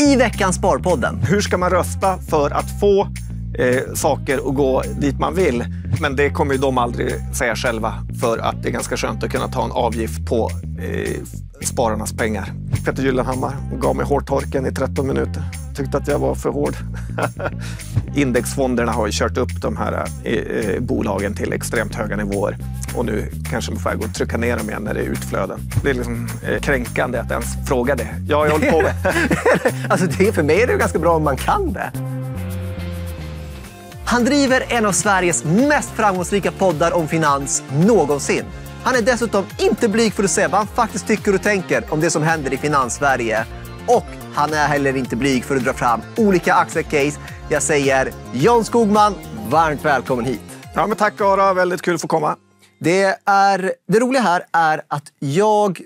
i veckans Sparpodden. Hur ska man rösta för att få eh, saker och gå dit man vill. Men det kommer ju de aldrig säga själva för att det är ganska skönt att kunna ta en avgift på eh, spararnas pengar. Peter Gyllenhammar gav mig hårtorken i 13 minuter. Tyckte att jag var för hård. Indexfonderna har ju kört upp de här eh, eh, bolagen till extremt höga nivåer och nu kanske får jag gå och trycka ner dem igen när det är utflöden. Det är liksom eh, kränkande att ens fråga det. Ja, jag hållit på med... alltså, det, för mig är det ganska bra om man kan det. Han driver en av Sveriges mest framgångsrika poddar om finans någonsin. Han är dessutom inte blyg för att säga vad han faktiskt tycker och tänker om det som händer i Finanssverige. Och han är heller inte blyg för att dra fram olika aktiecase. Jag säger John Skogman, varmt välkommen hit. Ja, men tack Ara, väldigt kul att få komma. Det, är, det roliga här är att jag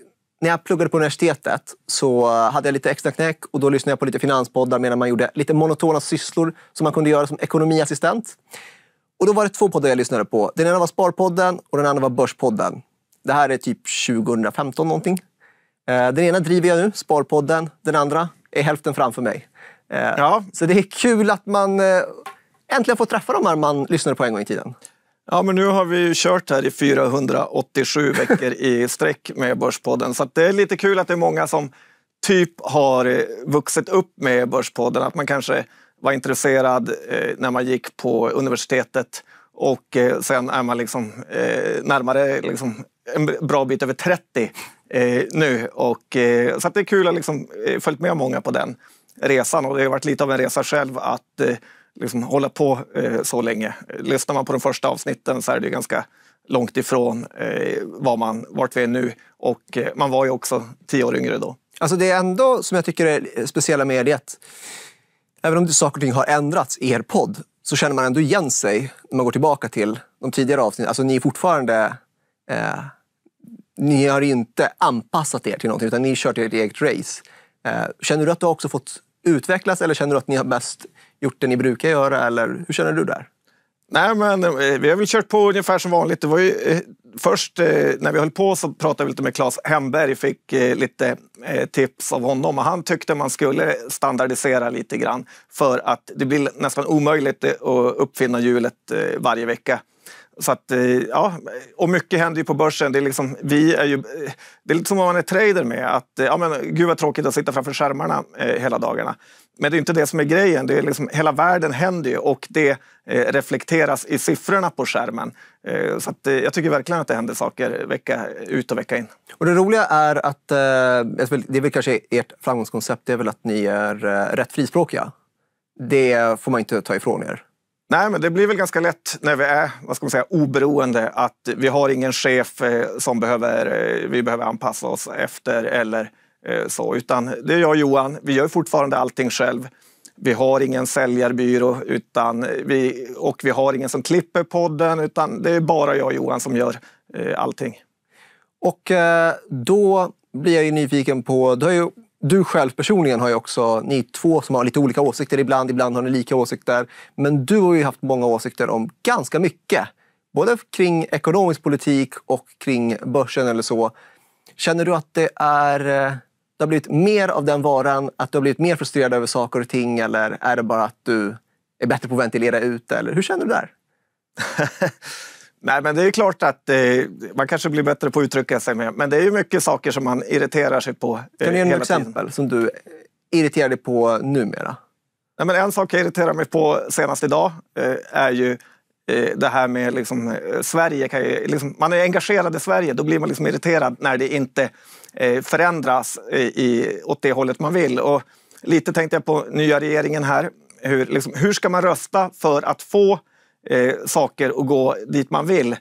när jag pluggade på universitetet så hade jag lite extra knäck och då lyssnade jag på lite finanspoddar medan man gjorde lite monotona sysslor som man kunde göra som ekonomiassistent. Och då var det två poddar jag lyssnade på. Den ena var Sparpodden och den andra var Börspodden. Det här är typ 2015 någonting. Eh, den ena driver jag nu, Sparpodden. Den andra är hälften framför mig. Eh, ja. Så det är kul att man eh, äntligen får träffa de här man lyssnade på en gång i tiden. Ja, men nu har vi ju kört här i 487 veckor i sträck med Börspodden. Så det är lite kul att det är många som typ har eh, vuxit upp med Börspodden. Att man kanske var intresserad eh, när man gick på universitetet och eh, sen är man liksom närmare liksom en bra bit över 30 nu. Och, så det är kul att liksom följt med många på den resan. Och det har varit lite av en resa själv att liksom hålla på eh, så länge. Lyssnar man på de första avsnitten så är det ganska långt ifrån eh, var man, vart vi är nu. Och eh, man var ju också tio år yngre då. Alltså det är ändå som jag tycker är speciella med er att även om saker och ting har ändrats i er podd så känner man ändå igen sig när man går tillbaka till de tidigare avsnitten. Alltså ni är fortfarande eh, ni har inte anpassat er till någonting utan ni har kört ert eget race. Eh, känner du att du också fått utvecklas eller känner du att ni har mest gjort det ni brukar göra eller hur känner du där? Nej, men eh, vi har väl kört på ungefär som vanligt. Det var ju, eh, först eh, när vi höll på så pratade vi lite med Claes Hemberg, fick lite tips av honom och han tyckte man skulle standardisera lite grann för att det blir nästan omöjligt att uppfinna hjulet varje vecka. Så att, eh, ja, och mycket händer ju på börsen. Det är, liksom, vi är, ju, det är lite som om man är trader med. Att, eh, ja, men, gud vad tråkigt att sitta framför skärmarna eh, hela dagarna. Men det är inte det som är grejen. Det är liksom, hela världen händer ju och det eh, reflekteras i siffrorna på skärmen. Eh, så att, eh, jag tycker verkligen att det händer saker vecka ut och vecka in. Och det roliga är att, det är väl kanske ert framgångskoncept, det är väl att ni är rätt frispråkiga. Det får man inte ta ifrån er. Nej, men det blir väl ganska lätt när vi är vad ska man säga, oberoende att vi har ingen chef eh, som behöver, eh, vi behöver anpassa oss efter eller eh, så, utan det är jag och Johan. Vi gör fortfarande allting själv. Vi har ingen säljarbyrå utan vi, och vi har ingen som klipper podden utan det är bara jag och Johan som gör allting. Och då blir jag ju nyfiken på, du har ju du själv personligen har ju också, ni två som har lite olika åsikter ibland, ibland har ni lika åsikter. Men du har ju haft många åsikter om ganska mycket. Både kring ekonomisk politik och kring börsen eller så. Känner du att det, är, eh, det har blivit mer av den varan? Att du har blivit mer frustrerad över saker och ting? Eller är det bara att du är bättre på att ventilera ut? Eller hur känner du där? Nej, men det är klart att eh, man kanske blir bättre på att uttrycka sig med. Men det är ju mycket saker som man irriterar sig på. Eh, kan du ge några exempel som du eh, irriterar dig på numera? Nej, men en sak jag irriterar mig på senast idag eh, är ju eh, det här med liksom, eh, Sverige. Kan ju, liksom, man är engagerad i Sverige, då blir man liksom irriterad när det inte förändras i, åt det hållet man vill. Och lite tänkte jag på nya regeringen här. Hur, liksom, hur ska man rösta för att få eh, saker och gå dit man vill.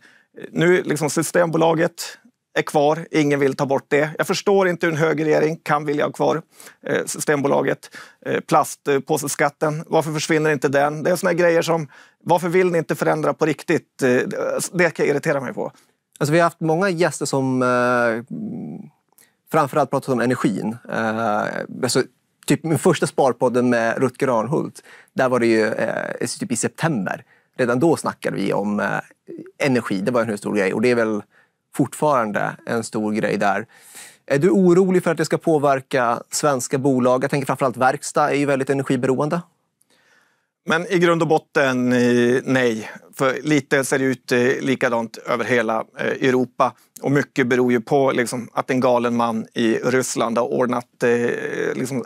Nu liksom Systembolaget är kvar, ingen vill ta bort det. Jag förstår inte hur en högerregering kan vilja ha kvar eh, Systembolaget. Eh, plastpåseskatten, varför försvinner inte den? Det är såna grejer som, varför vill ni inte förändra på riktigt? Eh, det kan jag irritera mig på. Alltså, vi har haft många gäster som eh, framförallt pratat om energin. Eh, alltså, typ min första sparpodden med Rutger Arnhult, där var det ju eh, typ i september redan då snackade vi om eh, energi. Det var en stor grej och det är väl fortfarande en stor grej där. Är du orolig för att det ska påverka svenska bolag? Jag tänker framförallt verkstad är ju väldigt energiberoende. Men i grund och botten eh, nej. För lite ser det ut eh, likadant över hela eh, Europa. Och mycket beror ju på liksom, att en galen man i Ryssland har ordnat, liksom,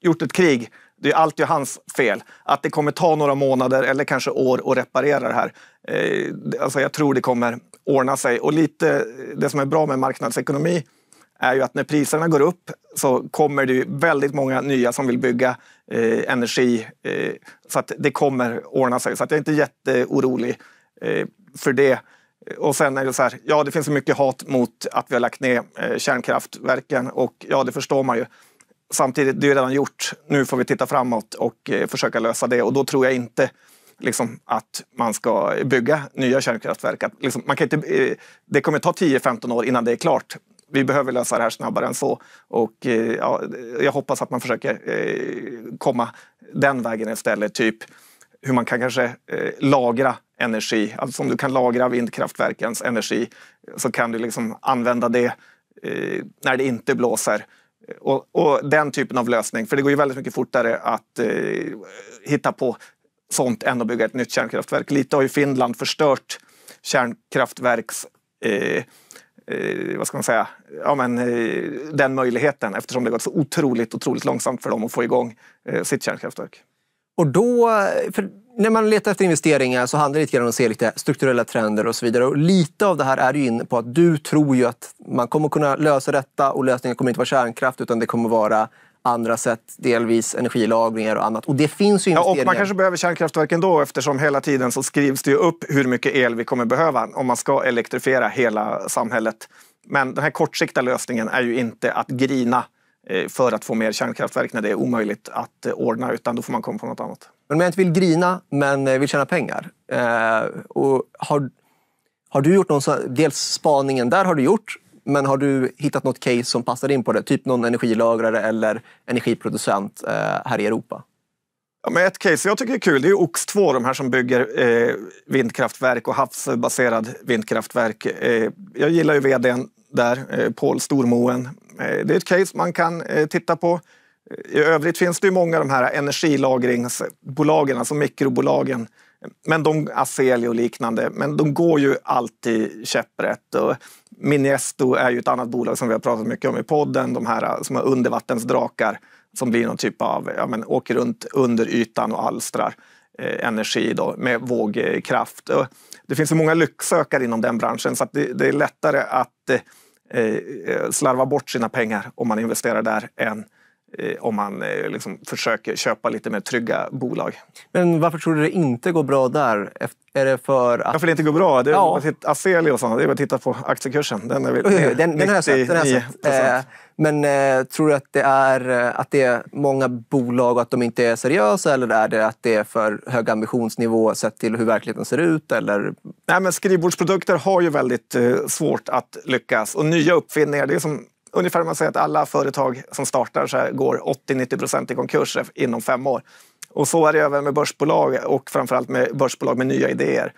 gjort ett krig det är alltid hans fel. Att det kommer ta några månader eller kanske år att reparera det här. Eh, alltså jag tror det kommer ordna sig. Och lite eh, det som är bra med marknadsekonomi är ju att när priserna går upp så kommer det väldigt många nya som vill bygga eh, energi. Eh, så att det kommer ordna sig. Så att jag är inte jätteorolig eh, för det. Och sen är det så här, ja det finns mycket hat mot att vi har lagt ner eh, kärnkraftverken och ja det förstår man ju samtidigt, det är redan gjort. Nu får vi titta framåt och eh, försöka lösa det och då tror jag inte liksom, att man ska bygga nya kärnkraftverk. Att, liksom, man kan inte, eh, det kommer ta 10-15 år innan det är klart. Vi behöver lösa det här snabbare än så. Och, eh, ja, jag hoppas att man försöker komma den vägen istället. Typ hur man kan kanske lagra energi. Alltså om du kan lagra vindkraftverkens energi så kan du liksom använda det när det inte blåser och, och, den typen av lösning. För det går ju väldigt mycket fortare att eh, hitta på sånt än att bygga ett nytt kärnkraftverk. Lite har ju Finland förstört kärnkraftverks... Eh, eh, vad ska man säga? Ja, men, eh, den möjligheten eftersom det gått så otroligt, otroligt långsamt för dem att få igång eh, sitt kärnkraftverk. Och då, eh, för när man letar efter investeringar så handlar det lite grann om att se lite strukturella trender och så vidare. Och lite av det här är ju inne på att du tror ju att man kommer kunna lösa detta och lösningen kommer inte vara kärnkraft utan det kommer vara andra sätt, delvis energilagringar och annat. Och det finns ju investeringar. Ja, och man kanske behöver kärnkraftverk ändå eftersom hela tiden så skrivs det ju upp hur mycket el vi kommer behöva om man ska elektrifiera hela samhället. Men den här kortsiktiga lösningen är ju inte att grina eh, för att få mer kärnkraftverk när det är omöjligt att eh, ordna utan då får man komma på något annat. Men om jag inte vill grina, men eh, vill tjäna pengar. Eh, och har, har du gjort någon, dels spaningen där har du gjort, men har du hittat något case som passar in på det? Typ någon energilagrare eller energiproducent eh, här i Europa? Ja, men ett case jag tycker är kul det är OX2, de här som bygger eh, vindkraftverk och havsbaserad vindkraftverk. Eh, jag gillar ju vdn där, eh, Paul Stormoen. Eh, det är ett case man kan eh, titta på. I övrigt finns det ju många av de här energilagringsbolagen, alltså mikrobolagen, men de, Aselia och liknande, men de går ju alltid käpprätt. Och Minesto är ju ett annat bolag som vi har pratat mycket om i podden, de här eh, som har undervattensdrakar som blir någon typ av, ja, men, åker runt under ytan och alstrar eh, energi då, med vågkraft. Och det finns så många lycksökare inom den branschen så det, det, är lättare att eh, eh, slarva bort sina pengar om man investerar där än Eh, om man eh, liksom försöker köpa lite mer trygga bolag. Men varför tror du det inte går bra där? Är det för att... Varför det inte går bra? Det är, ja. Azelia och sådana, det är bara att titta på aktiekursen. Den är väl den, den har jag sett. Den har jag sett. Eh, men eh, tror du att det, är, att det är många bolag och att de inte är seriösa eller är det att det är för hög ambitionsnivå sett till hur verkligheten ser ut? Eller? Nej, men skrivbordsprodukter har ju väldigt eh, svårt att lyckas och nya uppfinningar, det är som ungefär om man säger att alla företag som startar så här går 80-90 procent i konkurs inom fem år. Och så är det även med börsbolag och framförallt med börsbolag med nya idéer.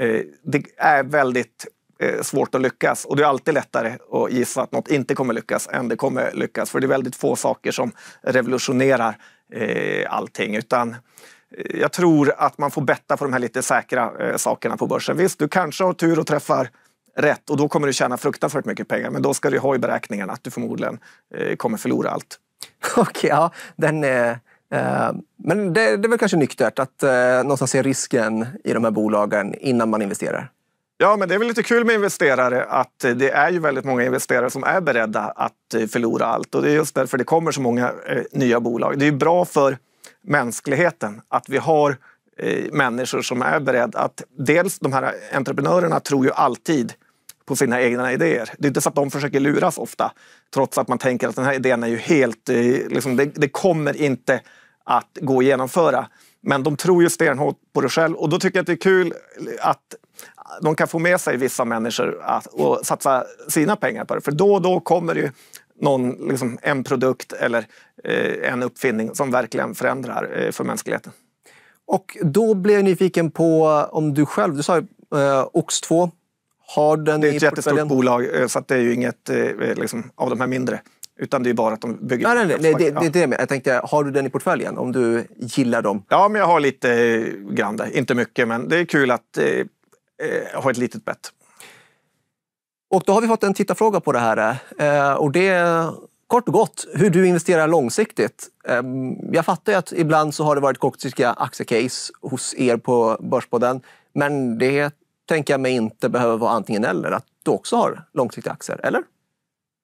Eh, det är väldigt eh, svårt att lyckas och det är alltid lättare att gissa att något inte kommer lyckas än det kommer lyckas. För det är väldigt få saker som revolutionerar eh, allting. Utan jag tror att man får betta på de här lite säkra sakerna på börsen. Visst, du kanske har tur och träffar rätt och då kommer du tjäna fruktansvärt mycket pengar. Men då ska du ha i beräkningarna att du förmodligen eh, kommer förlora allt. Okej, ja. Den eh, eh, men det, det, är väl kanske nyktert att eh, någonstans se risken i de här bolagen innan man investerar. Ja, men det är väl lite kul med investerare att eh, det är ju väldigt många investerare som är beredda att eh, förlora allt och det är just därför det kommer så många eh, nya bolag. Det är bra för mänskligheten att vi har Eh, människor som är beredda att... Dels de här entreprenörerna tror ju alltid på sina egna idéer. Det är inte så att de försöker luras ofta, trots att man tänker att den här idén är ju helt... Eh, liksom, det, det, kommer inte att gå att genomföra. Men de tror ju stenhårt på det själv och då tycker jag att det är kul att de kan få med sig vissa människor att, och satsa sina pengar på det. För då och då kommer det ju någon, liksom, en produkt eller eh, en uppfinning som verkligen förändrar eh, för mänskligheten. Och då blev jag nyfiken på om du själv, du sa ju eh, OX2, har den Det är ett jättestort bolag eh, så det är ju inget eh, eh, liksom, av de här mindre. Utan det är bara att de bygger... Nej, nej, nej, nej det, det, det är det jag tänkte, har du den i portföljen om du gillar dem? Ja, men jag har lite eh, grann där. Inte mycket, men det är kul att eh, eh ha ett litet bett. Och då har vi fått en tittarfråga på det här. och det kort och gott hur du investerar långsiktigt. Ehm, jag fattar ju att ibland så har det varit kortsiktiga aktiecase hos er på Börsboden, Men det tänker jag mig inte behöver vara antingen eller. Att du också har långsiktiga aktier, eller?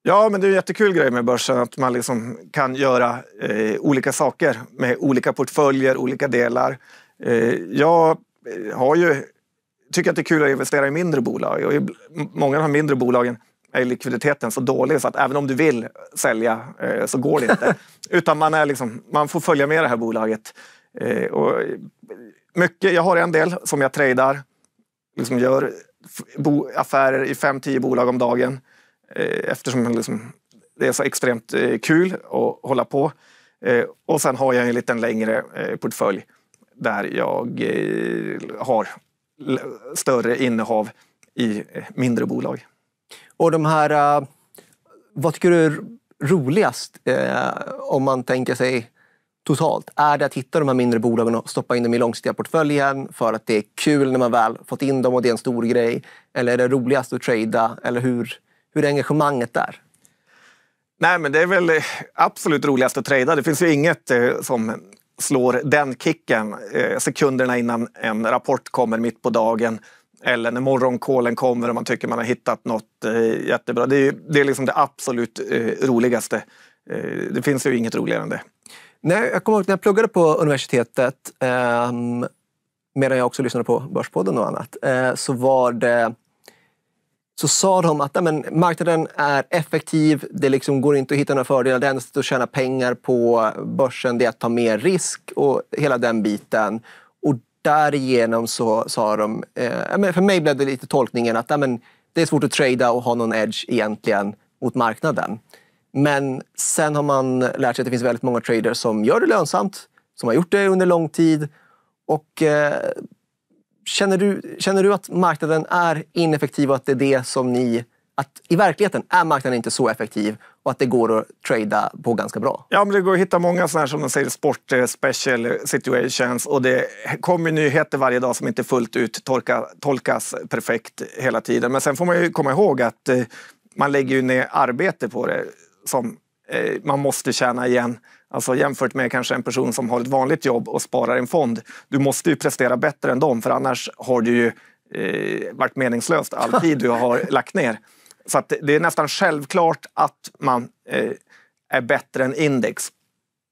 Ja, men det är en jättekul grej med börsen att man liksom kan göra eh, olika saker med olika portföljer, olika delar. Eh, jag eh, har ju, tycker att det är kul att investera i mindre bolag och i, många av de mindre bolagen är likviditeten så dålig så att även om du vill sälja eh, så går det inte. Utan man, är liksom, man får följa med det här bolaget. Eh, och mycket, jag har en del som jag tradar, liksom gör bo, affärer i 5-10 bolag om dagen eh, eftersom liksom, det är så extremt eh, kul att hålla på. Eh, och sen har jag en liten längre eh, portfölj där jag har större innehav i mindre bolag. Och de här... Uh, vad tycker du är roligast uh, om man tänker sig totalt? Är det att hitta de här mindre bolagen och stoppa in dem i långsiktiga portföljen för att det är kul när man väl fått in dem och det är en stor grej? Eller är det roligast att trada? Eller hur, hur är engagemanget där? Nej, men det är väl absolut roligast att trada. Det finns ju inget eh, som slår den kicken eh, sekunderna innan en rapport kommer mitt på dagen eller när morgonkålen kommer och man tycker man har hittat något eh, jättebra. Det är, det är liksom det absolut eh, roligaste. Eh, det finns ju inget roligare än det. Nej, jag kommer ihåg när jag pluggade på universitetet, ehm, medan jag också lyssnade på Börspodden och annat, eh, så var det så sa de att men, marknaden är effektiv, det liksom går inte att hitta några fördelar. Det enda sättet att tjäna pengar på börsen det är att ta mer risk och hela den biten därigenom så sa de, eh, för mig blev det lite tolkningen att eh, det är svårt att trada och ha någon edge egentligen mot marknaden. Men sen har man lärt sig att det finns väldigt många traders som gör det lönsamt, som har gjort det under lång tid. Och eh, känner, du, känner du att marknaden är ineffektiv och att det är det som ni... Att i verkligheten är marknaden inte så effektiv och att det går att trada på ganska bra. Ja, men det går att hitta många sådana här som de säger sport eh, special situations och det kommer nyheter varje dag som inte fullt ut tolka, tolkas perfekt hela tiden. Men sen får man ju komma ihåg att eh, man lägger ju ner arbete på det som eh, man måste tjäna igen. Alltså jämfört med kanske en person som har ett vanligt jobb och sparar en fond. Du måste ju prestera bättre än dem för annars har du ju eh, varit meningslöst all tid du har lagt ner. Så det är nästan självklart att man eh, är bättre än index.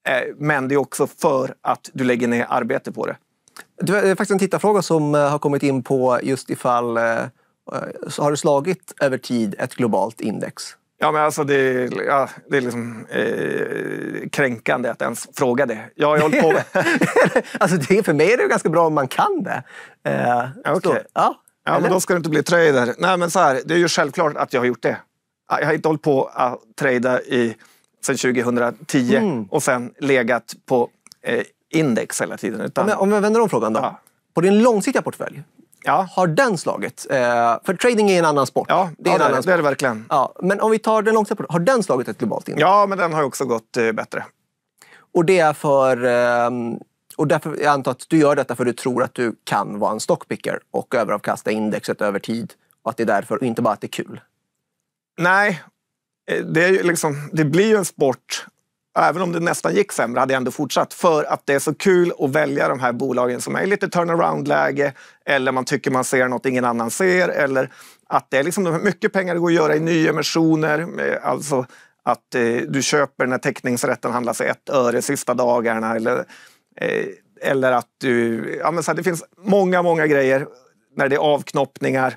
Eh, men det är också för att du lägger ner arbete på det. Det eh, är faktiskt en tittarfråga som eh, har kommit in på just ifall eh, eh, har du slagit över tid ett globalt index? Ja, men alltså det, ja, det är liksom eh, kränkande att ens fråga det. Jag har hållit på med... alltså det, för mig är det ganska bra om man kan det. Eh, okay. så, ja. Ja, Eller? men då ska du inte bli trader. Nej, men så här, det är ju självklart att jag har gjort det. Ah, jag har inte hållit på att trada i, sen 2010 mm. och sen legat på eh, index hela tiden. Utan... Om, jag, vänder om frågan då. Ja. På din långsiktiga portfölj, ja. har den slagit? Eh, för trading är en annan sport. Ja, det är, ja, det, är det, är det verkligen. Ja, men om vi tar den långsiktiga portföljen, har den slagit ett globalt index? Ja, men den har också gått eh, bättre. Och det är för... Eh, och därför, jag antar att du gör detta för att du tror att du kan vara en stockpicker och överavkasta indexet över tid. Och att det är därför, och inte bara att det är kul. Nej, eh, det, är liksom, det blir ju en sport. Även om det nästan gick sämre hade jag ändå fortsatt. För att det är så kul att välja de här bolagen som är i lite turnaround-läge. Eller man tycker man ser något ingen annan ser. Eller att det är liksom mycket pengar det går att göra i nyemissioner. Eh, alltså att eh, du köper när teckningsrätten handlas i ett öre sista dagarna. Eller, Eh, eller att du... Ja, men så här, det finns många, många grejer när det är avknoppningar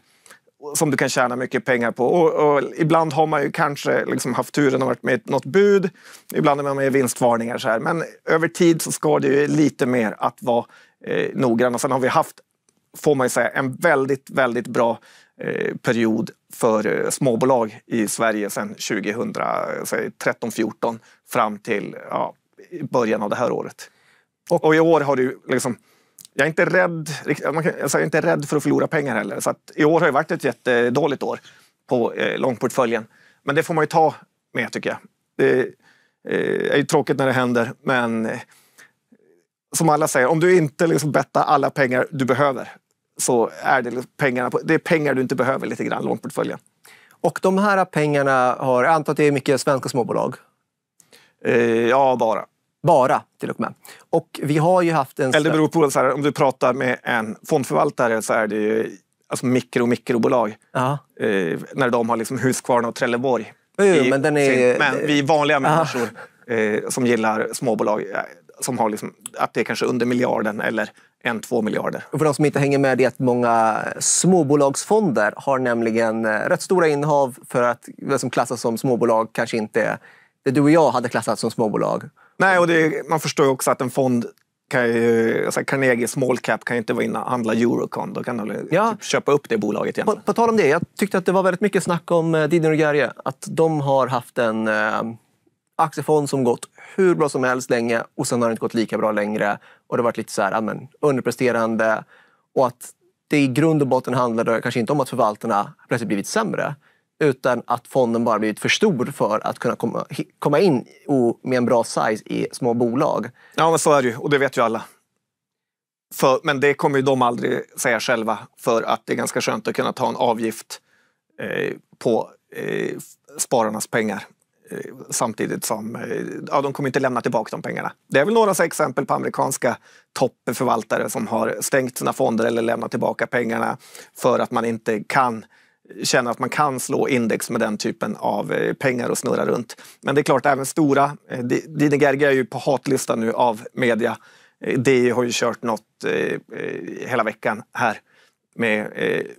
som du kan tjäna mycket pengar på. Och, och ibland har man ju kanske liksom haft turen och varit med i något bud. Ibland är man med vinstvarningar. Så här. Men över tid så ska det ju lite mer att vara eh, noggrann. Och sen har vi haft, får man ju säga, en väldigt, väldigt bra eh, period för eh, småbolag i Sverige sedan 2013 2014 fram till ja, början av det här året. Och, och i år har du liksom jag är, inte rädd, jag är inte rädd för att förlora pengar heller. Så I år har det varit ett jättedåligt år på eh, långportföljen. Men det får man ju ta med tycker jag. Det eh, är ju tråkigt när det händer men eh, som alla säger, om du inte liksom bettar alla pengar du behöver så är det, liksom pengarna på, det är pengar du inte behöver lite grann, långportföljen. Och de här pengarna har, jag antar att det är mycket svenska småbolag? Eh, ja, bara. Bara till och med. Och vi har ju haft en... Eller det beror på, så här, om du pratar med en fondförvaltare så är det ju alltså mikro och mikrobolag. Eh, när de har liksom Husqvarna och Trelleborg. Jo, jo, men, den är... Sin, men vi vanliga människor eh, som gillar småbolag, eh, som har liksom, att det är kanske under miljarden eller en, två miljarder. För de som inte hänger med, det är att många småbolagsfonder har nämligen eh, rätt stora innehav för att som klassas som småbolag kanske inte är det du och jag hade klassat som småbolag. Nej, och det, man förstår också att en fond kan ju, alltså Carnegie Small Cap kan ju inte vara inne och handla Eurocon. Då kan de ja. typ köpa upp det bolaget igen. På, på, tal om det, jag tyckte att det var väldigt mycket snack om eh, Didner och Gerje. Att de har haft en eh, aktiefond som gått hur bra som helst länge och sen har det inte gått lika bra längre. Och det har varit lite så här, amen, underpresterande. Och att det i grund och botten handlar kanske inte om att förvaltarna plötsligt blivit sämre utan att fonden bara blivit för stor för att kunna komma, komma in med en bra size i små bolag. Ja, men så är det ju och det vet ju alla. För, men det kommer ju de aldrig säga själva för att det är ganska skönt att kunna ta en avgift eh, på eh, spararnas pengar eh, samtidigt som eh, ja, de kommer inte lämna tillbaka de pengarna. Det är väl några exempel på amerikanska toppförvaltare som har stängt sina fonder eller lämnat tillbaka pengarna för att man inte kan känna att man kan slå index med den typen av eh, pengar och snurra runt. Men det är klart, även stora. Eh, Dine Gerge är ju på hatlistan nu av media. Eh, DI har ju kört något hela veckan här med,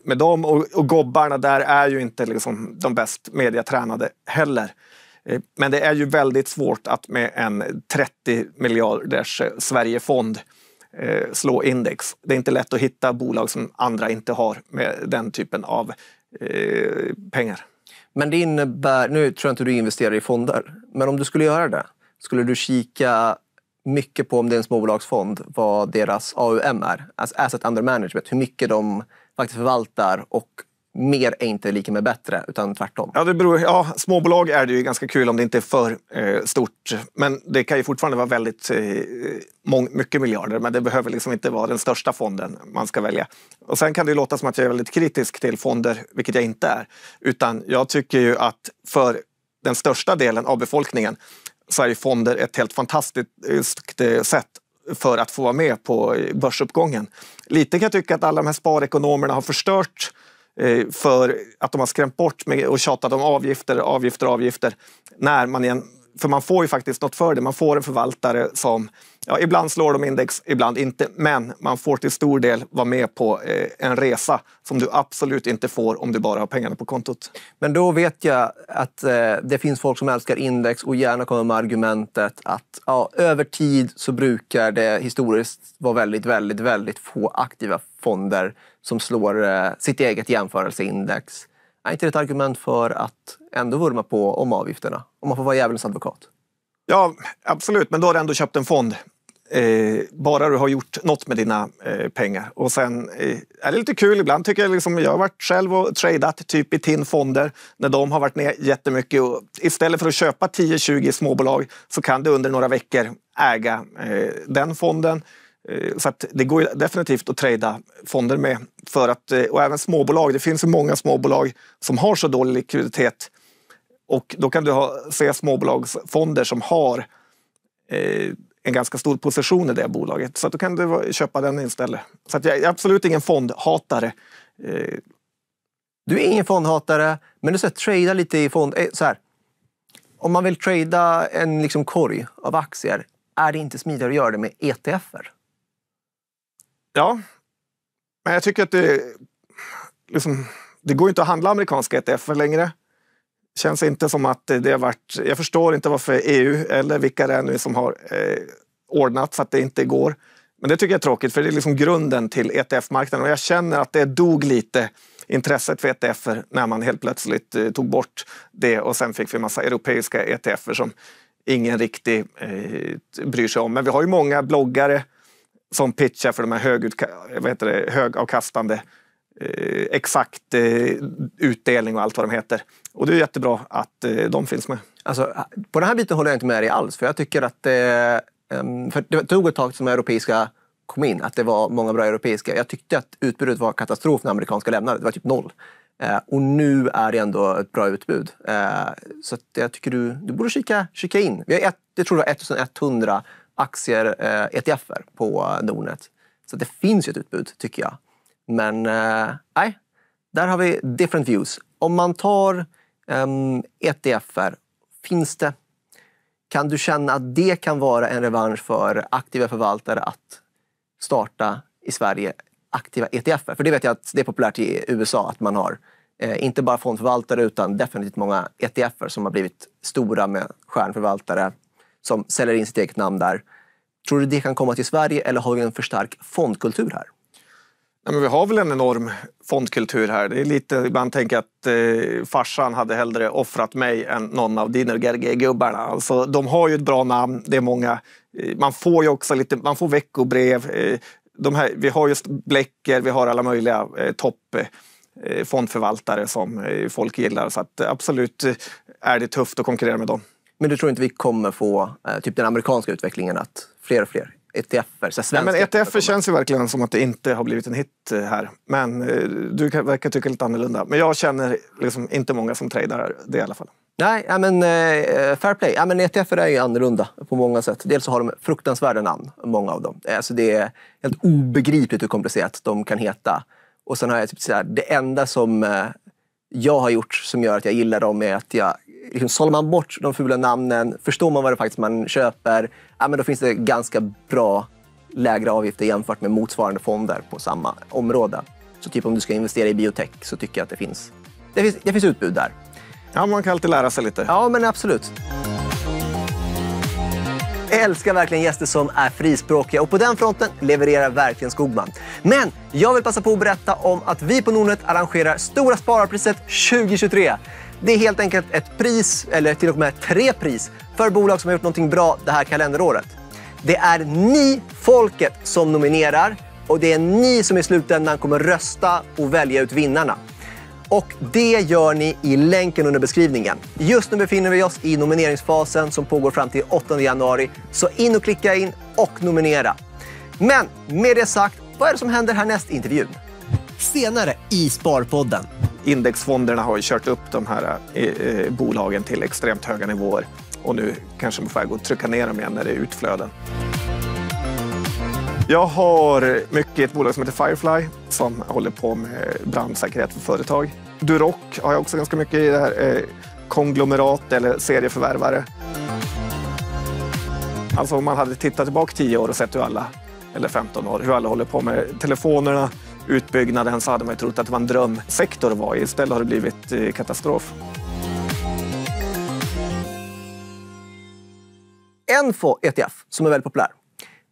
med dem och, och gobbarna där är ju inte liksom de bäst mediatränade heller. Men det är ju väldigt svårt att med en 30 miljarders Sverigefond slå index. Det är inte lätt att hitta bolag som andra inte har med den typen av Eh, pengar. Men det innebär, nu tror jag inte du investerar i fonder, men om du skulle göra det, skulle du kika mycket på om det är en småbolagsfond, vad deras AUM är, alltså asset under management, hur mycket de faktiskt förvaltar och mer är inte lika med bättre, utan tvärtom. Ja, det beror, ja, småbolag är det ju ganska kul om det inte är för eh, stort. Men det kan ju fortfarande vara väldigt eh, mång, mycket miljarder. Men det behöver liksom inte vara den största fonden man ska välja. Och sen kan det låta som att jag är väldigt kritisk till fonder, vilket jag inte är. Utan jag tycker ju att för den största delen av befolkningen så är fonder ett helt fantastiskt eh, sätt för att få vara med på eh, börsuppgången. Lite kan jag tycka att alla de här sparekonomerna har förstört Eh, för att de har skrämt bort och tjatat om avgifter, avgifter, avgifter när man igen för man får ju faktiskt något för det. Man får en förvaltare som ja, ibland slår de index, ibland inte. Men man får till stor del vara med på eh, en resa som du absolut inte får om du bara har pengarna på kontot. Men då vet jag att eh, det finns folk som älskar index och gärna kommer med argumentet att ja, över tid så brukar det historiskt vara väldigt, väldigt, väldigt få aktiva fonder som slår eh, sitt eget jämförelseindex är inte det ett argument för att ändå vurma på om avgifterna? Om man får vara djävulens advokat. Ja, absolut. Men då har du ändå köpt en fond. Eh, bara du har gjort något med dina eh, pengar. Och sen eh, är det lite kul ibland tycker jag. Liksom, jag har varit själv och tradat typ i TIN-fonder när de har varit ner jättemycket. Och istället för att köpa 10-20 småbolag så kan du under några veckor äga eh, den fonden. Eh, så det går definitivt att trada fonder med. För att, eh, och även småbolag. Det finns ju många småbolag som har så dålig likviditet. Och då kan du ha, se småbolagsfonder som har eh, en ganska stor position i det bolaget. Så då kan du köpa den istället. Så jag är absolut ingen fondhatare. Eh. Du är ingen fondhatare, men du ska trada lite i fond... Eh, så här. Om man vill trada en liksom korg av aktier, är det inte smidigare att göra det med ETFer? Ja, men jag tycker att det, liksom, det går inte att handla amerikanska ETF längre. Känns inte som att det har varit... Jag förstår inte varför EU eller vilka det är nu som har eh, ordnat så att det inte går. Men det tycker jag är tråkigt för det är liksom grunden till ETF-marknaden och jag känner att det dog lite intresset för ETFer när man helt plötsligt eh, tog bort det och sen fick vi en massa europeiska ETFer som ingen riktigt eh, bryr sig om. Men vi har ju många bloggare som pitchar för de här högavkastande eh, exakt eh, utdelning och allt vad de heter. Och det är jättebra att eh, de finns med. Alltså, på den här biten håller jag inte med dig alls. För jag tycker att eh, för det tog ett tag som europeiska kom in, att det var många bra europeiska. Jag tyckte att utbudet var katastrof när amerikanska lämnade. Det var typ noll. Eh, och nu är det ändå ett bra utbud. Eh, så jag tycker du, du borde kika, kika in. Vi har ett, jag tror det var 1100 aktier, eh, ETFer på Nordnet. Så det finns ju ett utbud, tycker jag. Men eh, nej, där har vi different views. Om man tar eh, ETFer, finns det... Kan du känna att det kan vara en revansch för aktiva förvaltare att starta i Sverige aktiva ETFer? För det vet jag att det är populärt i USA att man har Eh, inte bara fondförvaltare utan definitivt många ETFer som har blivit stora med stjärnförvaltare som säljer in sitt eget namn där. Tror du det kan komma till Sverige eller har vi en för stark fondkultur här? Nej, men vi har väl en enorm fondkultur här. Det är lite, ibland tänker jag att eh, farsan hade hellre offrat mig än någon av Dinergerge-gubbarna. Alltså, de har ju ett bra namn, det är många. Eh, man får ju också lite, man får veckobrev. Eh, de här, vi har just Blecker, vi har alla möjliga eh, topp eh, fondförvaltare som folk gillar. Så att, absolut är det tufft att konkurrera med dem. Men du tror inte vi kommer få eh, typ den amerikanska utvecklingen att fler och fler ETFer. Så Nej, men ETFer e känns ju verkligen som att det inte har blivit en hit eh, här. Men eh, du verkar tycka lite annorlunda. Men jag känner liksom inte många som tradar det i alla fall. Nej, men eh, fair play. men ETFer är ju annorlunda på många sätt. Dels så har de fruktansvärda namn, många av dem. Alltså det är helt obegripligt hur komplicerat de kan heta. Och sen har jag typ så här, det enda som jag har gjort som gör att jag gillar dem är att jag liksom, sållar man bort de fula namnen, förstår man vad det faktiskt man köper, ja, men då finns det ganska bra lägre avgifter jämfört med motsvarande fonder på samma område. Så typ om du ska investera i biotech så tycker jag att det finns, det finns, det finns utbud där. Ja, man kan alltid lära sig lite. Ja, men absolut. Jag älskar verkligen gäster som är frispråkiga och på den fronten levererar verkligen Skogman. Men jag vill passa på att berätta om att vi på Nordnet arrangerar Stora Spararpriset 2023. Det är helt enkelt ett pris, eller till och med tre pris, för bolag som har gjort någonting bra det här kalenderåret. Det är ni, folket, som nominerar och det är ni som i slutändan kommer rösta och välja ut vinnarna. Och det gör ni i länken under beskrivningen. Just nu befinner vi oss i nomineringsfasen som pågår fram till 8 januari. Så in och klicka in och nominera. Men med det sagt, vad är det som händer härnäst i intervjun? Senare i Sparpodden Indexfonderna har ju kört upp de här eh, eh, bolagen till extremt höga nivåer och nu kanske man får gå och trycka ner dem igen när det är utflöden. Jag har mycket i ett bolag som heter Firefly som håller på med brandsäkerhet för företag. Duroc har jag också ganska mycket i det här eh, konglomerat eller serieförvärvare. Alltså om man hade tittat tillbaka 10 år och sett hur alla, eller 15 år, hur alla håller på med telefonerna, utbyggnaden så hade man ju trott att det var en drömsektor att vara i. Istället har det blivit eh, katastrof. Enfo ETF, som är väldigt populär,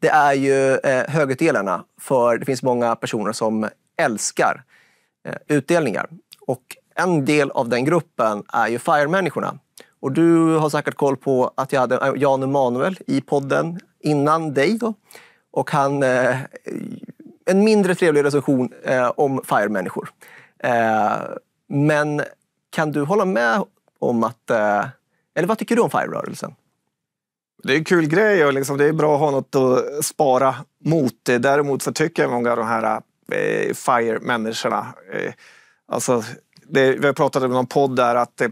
det är ju eh, högutdelarna. För det finns många personer som älskar eh, utdelningar. Och en del av den gruppen är ju FIRE-människorna. Och du har säkert koll på att jag hade Jan Emanuel i podden innan dig. Då. Och han en mindre trevlig recension eh, om FIRE-människor. Eh, men kan du hålla med om att... Eh, eller vad tycker du om FIRE-rörelsen? Det är en kul grej och liksom, det är bra att ha något att spara mot. Däremot så tycker jag många av de här eh, FIRE-människorna... Eh, alltså, det, vi har pratat om någon podd där att eh,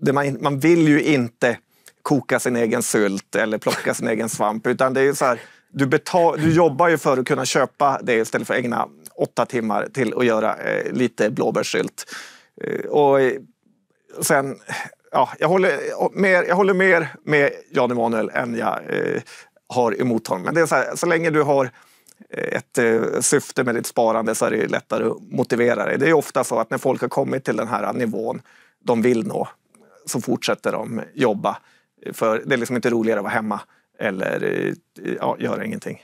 det, man, man vill ju inte koka sin egen sylt eller plocka sin egen svamp utan det är så här du, betal, du jobbar ju för att kunna köpa det istället för att ägna åtta timmar till att göra eh, lite blåbärssylt. Eh, eh sen, ja, jag håller, mer, jag håller mer med Jan Emanuel än jag eh, har emot honom. Men det är så, här, så länge du har eh, ett eh, syfte med ditt sparande så är det lättare att motivera dig. Det är ofta så att när folk har kommit till den här nivån de vill nå så fortsätter de jobba. För det är liksom inte roligare att vara hemma eller eh, ja, göra ingenting.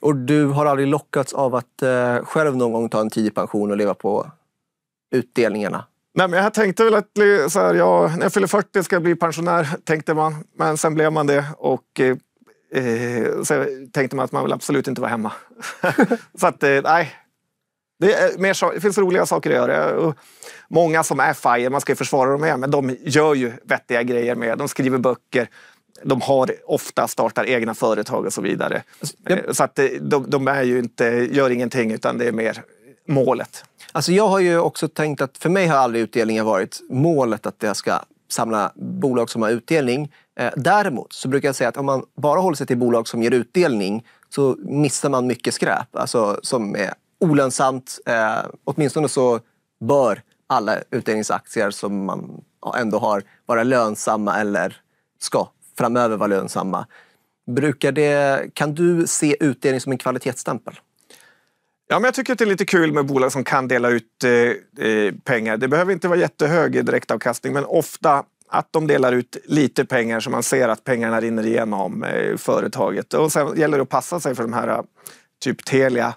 Och du har aldrig lockats av att eh, själv någon gång ta en tidig pension och leva på utdelningarna? Nej, men jag tänkte väl att så här, ja, när jag fyller 40 ska jag bli pensionär, tänkte man. Men sen blev man det och eh, eh så tänkte man att man vill absolut inte vara hemma. så att, eh, nej. Det, är eh, mer så, det finns roliga saker att göra. många som är FIRE, man ska ju försvara dem igen, men de gör ju vettiga grejer med. De skriver böcker, de har ofta startar egna företag och så vidare. Yep. Eh, så att eh, de, de, är ju inte, gör ingenting utan det är mer målet. Alltså jag har ju också tänkt att för mig har aldrig utdelningen varit målet att jag ska samla bolag som har utdelning. Eh, däremot så brukar jag säga att om man bara håller sig till bolag som ger utdelning så missar man mycket skräp, alltså som är olönsamt. Eh, åtminstone så bör alla utdelningsaktier som man ändå har vara lönsamma eller ska framöver vara lönsamma. Brukar det, kan du se utdelning som en kvalitetsstämpel? Ja, men jag tycker att det är lite kul med bolag som kan dela ut eh, eh, pengar. Det behöver inte vara jättehög direktavkastning, men ofta att de delar ut lite pengar så man ser att pengarna rinner igenom eh, företaget. Och sen gäller det att passa sig för de här, typ Telia,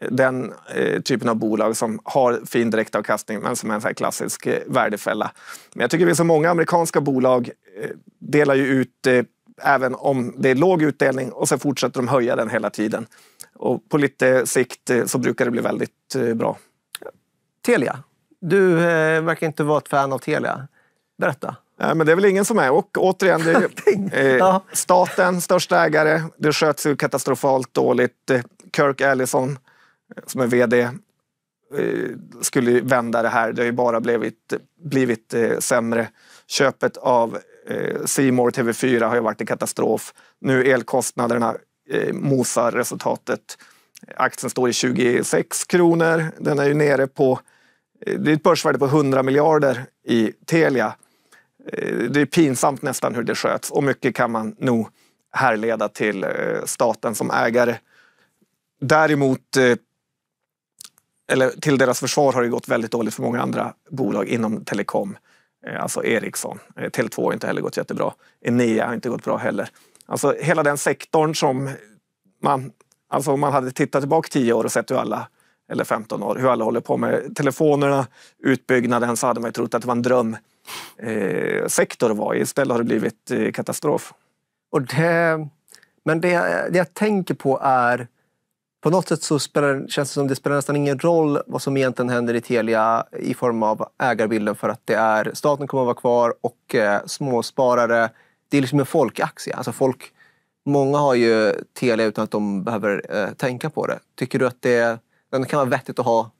eh, den eh, typen av bolag som har fin direktavkastning men som är en så klassisk eh, värdefälla. Men jag tycker det finns så många amerikanska bolag Eh, delar ju ut eh, även om det är låg utdelning och sen fortsätter de höja den hela tiden. Och på lite sikt eh, så brukar det bli väldigt bra. Telia, du verkar inte vara ett fan av Telia. Berätta. Nej, men det är väl ingen som är. Och återigen, det, eh, staten, största ägare. Det sköts ju katastrofalt dåligt. Kirk Allison, som är vd, skulle vända det här. Det har ju bara blivit, blivit sämre. Köpet av Simor, eh, TV4 har ju varit en katastrof. Nu elkostnaderna eh, mosar resultatet. Aktien står i 26 kronor. Den är ju nere på... Eh, det är ett börsvärde på 100 miljarder i Telia. Eh, det är pinsamt nästan hur det sköts och mycket kan man nog härleda till eh, staten som ägare. Däremot, eller till deras försvar har det gått väldigt dåligt för många andra bolag inom telekom. Eh, alltså Ericsson. Eh, Tele2 har inte heller gått jättebra. Enea har inte gått bra heller. Alltså hela den sektorn som man... Alltså om man hade tittat tillbaka 10 år och sett hur alla eller 15 år, hur alla håller på med telefonerna, utbyggnaden, så hade man ju trott att det var en drömsektor eh, att vara i. Istället har det blivit eh, katastrof. Och det, men det, det jag tänker på är på något sätt så spelar, känns det som det spelar nästan ingen roll vad som egentligen händer i Telia i form av ägarbilden för att det är staten kommer att vara kvar och eh, småsparare. Det är liksom en folkaktie. Alltså folk, många har ju Telia utan att de behöver eh, tänka på det. Tycker du att det, det kan vara vettigt att ha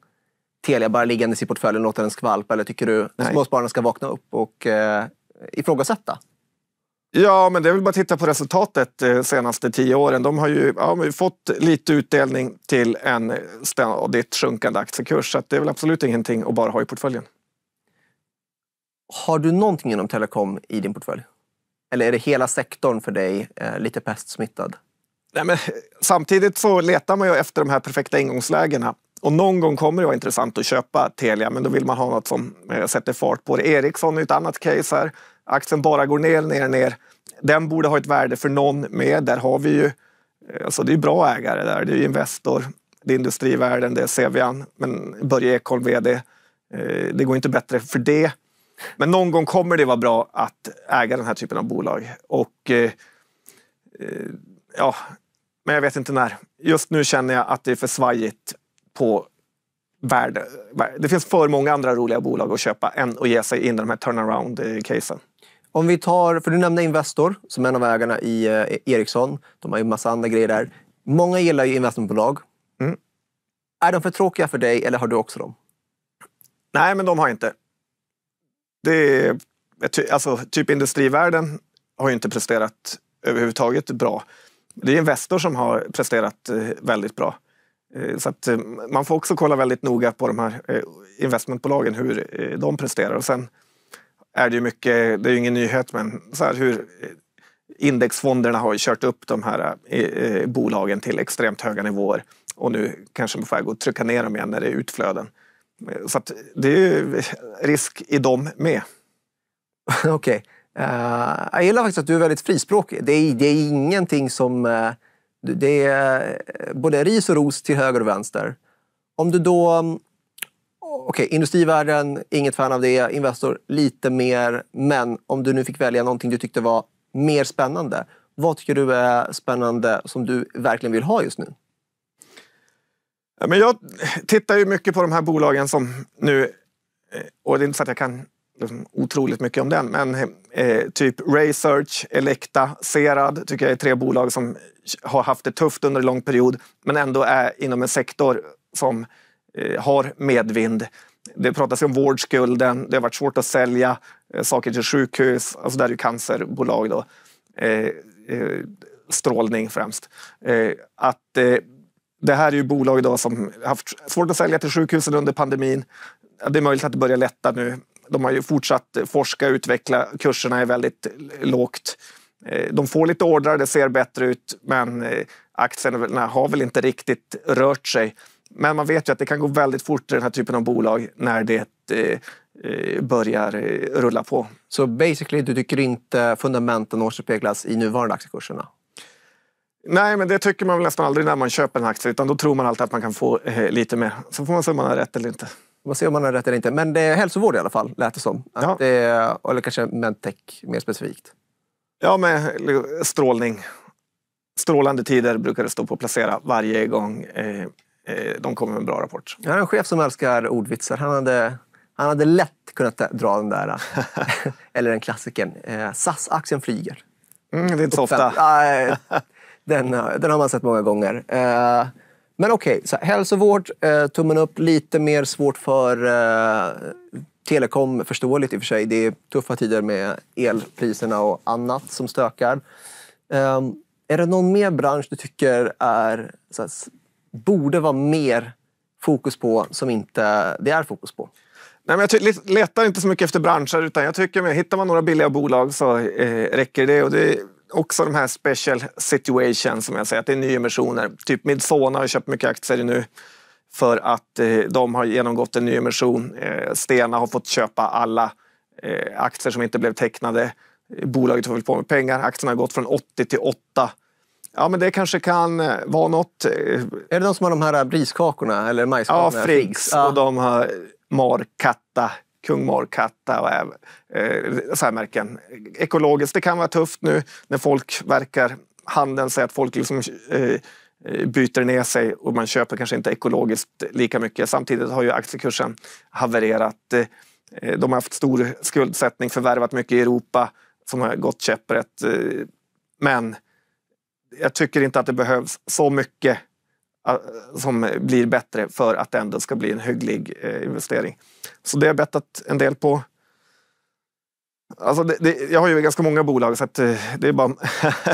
Telia bara liggandes i portföljen och låta den skvalpa? Eller tycker du Nej. småspararna ska vakna upp och eh, ifrågasätta Ja, men det är väl bara att titta på resultatet de eh, senaste tio åren. De har ju ja, fått lite utdelning till en stadigt sjunkande aktiekurs. Så det är väl absolut ingenting att bara ha i portföljen. Har du någonting inom telekom i din portfölj? Eller är det hela sektorn för dig eh, lite pestsmittad? Nej, men, samtidigt så letar man ju efter de här perfekta ingångslägena. Och någon gång kommer det vara intressant att köpa Telia, men då vill man ha något som eh, sätter fart på det. Ericsson är ett annat case här. Aktien bara går ner, ner, ner den borde ha ett värde för någon med. Där har vi ju, eh, alltså det är bra ägare där. Det är Investor, det är Industrivärden, det är Cevian, men Börje Ekholm, VD. Eh, det går inte bättre för det. Men någon gång kommer det vara bra att äga den här typen av bolag. Och eh, ja, men jag vet inte när. Just nu känner jag att det är för svajigt på värde. Det finns för många andra roliga bolag att köpa än att ge sig in i de här turnaround-casen. Om vi tar, för du nämnde Investor som är en av ägarna i eh, Ericsson. De har ju massa andra grejer där. Många gillar ju investmentbolag. Mm. Är de för tråkiga för dig eller har du också dem? Nej, men de har inte. Det är, alltså, typ industrivärlden har ju inte presterat överhuvudtaget bra. Det är Investor som har presterat eh, väldigt bra. Eh, så att man får också kolla väldigt noga på de här investmentbolagen, hur de presterar. Och sen är det ju mycket, det är ju ingen nyhet, men så här, hur indexfonderna har kört upp de här eh, eh, bolagen till extremt höga nivåer och nu kanske man får på väg trycka ner dem igen när det är utflöden. Eh, så att det är ju risk i dem med. Okej. Okay. Uh, jag gillar faktiskt att du är väldigt frispråkig. Det är, det är ingenting som... Uh, det är både ris och ros till höger och vänster. Om du då mm, okej, okay, industrivärlden, inget fan av det. Investor, lite mer. Men om du nu fick välja någonting du tyckte var mer spännande. Vad tycker du är spännande som du verkligen vill ha just nu? Men jag tittar ju mycket på de här bolagen som nu, eh, och det är inte så att jag kan liksom otroligt mycket om den, men eh, typ Research, Elekta, Serad tycker jag är tre bolag som har haft det tufft under en lång period men ändå är inom en sektor som Eh, har medvind. Det pratas om vårdskulden, det har varit svårt att sälja eh, saker till sjukhus, alltså där är ju cancerbolag då. Eh, strålning främst. att det här är ju bolag då som haft svårt att sälja till sjukhusen under pandemin. Det är möjligt att det börjar lätta nu. De har ju fortsatt forska och utveckla. Kurserna är väldigt lågt. De får lite ordrar, det ser bättre ut, men aktierna har väl inte riktigt rört sig. Men man vet ju att det kan gå väldigt fort i den här typen av bolag när det eh, eh börjar eh, rulla på. Så basically, du tycker inte fundamenten återspeglas i nuvarande aktiekurserna? Nej, men det tycker man väl nästan aldrig när man köper en aktie utan då tror man alltid att man kan få eh, lite mer. Så får man se om man har rätt eller inte. Man ser om man har rätt eller inte. Men det är hälsovård i alla fall, lät det som. Att det, ja. eller kanske Medtech mer specifikt. Ja, med eh, strålning. Strålande tider brukar det stå på Placera varje gång eh, Eh, de kommer med en bra rapport. Jag har en chef som älskar ordvitsar. Han hade, han hade lätt kunnat dra den där, eh, eller den klassiken. Eh, SAS-aktien flyger. Mm, det är inte så ofta. den, den har man sett många gånger. Men okej, okay, hälsovård, tummen upp. Lite mer svårt för telekom, förståeligt i och för sig. Det är tuffa tider med elpriserna och annat som stökar. Ehm, är det någon mer bransch du tycker är borde vara mer fokus på som inte det är fokus på? Nej, men jag letar inte så mycket efter branscher utan jag tycker att hittar man några billiga bolag så eh, räcker det. Och det är också de här special situations som jag säger, att det är nyemissioner. Typ Midsona har köpt mycket aktier nu för att eh, de har genomgått en nyemission. Eh, Stena har fått köpa alla aktier som inte blev tecknade. Bolaget har fått på med pengar. Aktierna har gått från 80 till 8 Ja, men det kanske kan eh, vara något. Eh, Är det de som har de här eh, briskakorna eller majskakorna? Ja, Friggs ja. och de har Markatta, Kung Markatta och eh, särmärken. Ekologiskt, det kan vara tufft nu när folk verkar, handeln säger att folk liksom eh, byter ner sig och man köper kanske inte ekologiskt lika mycket. Samtidigt har ju aktiekursen havererat. De har haft stor skuldsättning, förvärvat mycket i Europa som har gått käpprätt. Men jag tycker inte att det behövs så mycket eh, som blir bättre för att det ändå ska bli en hygglig eh, investering. Så det har jag bettat en del på. Alltså det, det, jag har ju ganska många bolag så att eh, det är bara